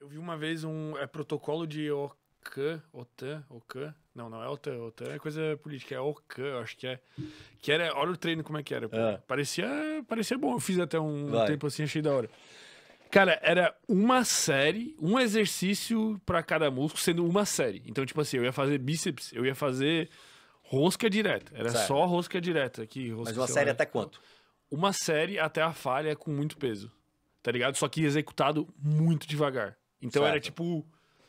Eu vi uma vez um é protocolo de OCAN, OTAN, OCAN. Não, não é OTAN, OTAN é coisa política, é OCAN, acho que é. Que era, olha o treino como é que era. É. Parecia, parecia bom, eu fiz até um Vai. tempo assim, achei da hora. Cara, era uma série, um exercício para cada músculo, sendo uma série. Então, tipo assim, eu ia fazer bíceps, eu ia fazer rosca direta. Era certo. só rosca direta aqui. Rosca Mas uma série até quanto? Uma série até a falha com muito peso. Tá ligado? Só que executado muito devagar. Então certo. era tipo,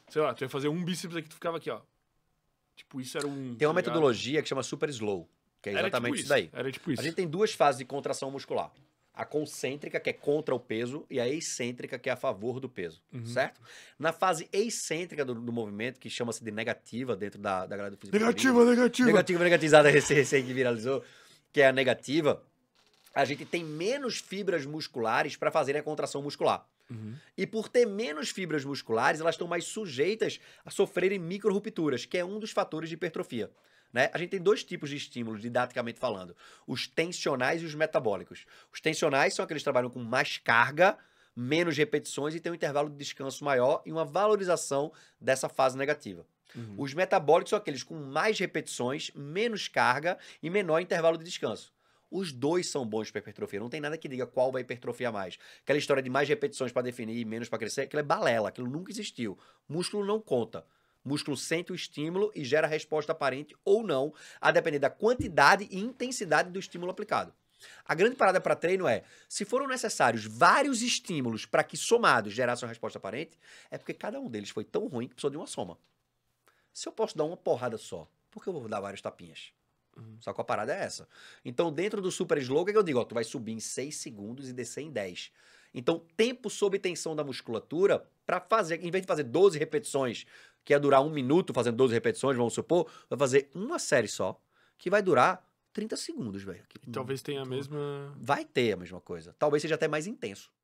sei lá, tu ia fazer um bíceps aqui, tu ficava aqui, ó. Tipo, isso era um. Tem uma tá ligado? metodologia que chama super slow, que é tipo exatamente tipo isso. isso daí. Era tipo isso. A gente tem duas fases de contração muscular. A concêntrica, que é contra o peso, e a excêntrica, que é a favor do peso, uhum. certo? Na fase excêntrica do, do movimento, que chama-se de negativa dentro da, da galera do Negativa, negativa! Negativa, negativizada, recém que viralizou, que é a negativa, a gente tem menos fibras musculares para fazer a contração muscular. Uhum. E por ter menos fibras musculares, elas estão mais sujeitas a sofrerem microrupturas, que é um dos fatores de hipertrofia. Né? A gente tem dois tipos de estímulos, didaticamente falando: os tensionais e os metabólicos. Os tensionais são aqueles que trabalham com mais carga, menos repetições e tem um intervalo de descanso maior e uma valorização dessa fase negativa. Uhum. Os metabólicos são aqueles com mais repetições, menos carga e menor intervalo de descanso. Os dois são bons para hipertrofia. Não tem nada que diga qual vai hipertrofiar mais. Aquela história de mais repetições para definir e menos para crescer, aquilo é balela, aquilo nunca existiu. Músculo não conta. Músculo sente o estímulo e gera resposta aparente ou não, a depender da quantidade e intensidade do estímulo aplicado. A grande parada para treino é, se foram necessários vários estímulos para que somados gerassem uma resposta aparente, é porque cada um deles foi tão ruim que precisou de uma soma. Se eu posso dar uma porrada só, por que eu vou dar vários tapinhas? Uhum. Só que a parada é essa. Então, dentro do super slow, o que, é que eu digo? Ó, tu vai subir em 6 segundos e descer em 10. Então, tempo sob tensão da musculatura para fazer, em vez de fazer 12 repetições, que ia durar um minuto fazendo 12 repetições, vamos supor, vai fazer uma série só, que vai durar 30 segundos, velho. Talvez tenha a então, mesma. Vai ter a mesma coisa. Talvez seja até mais intenso.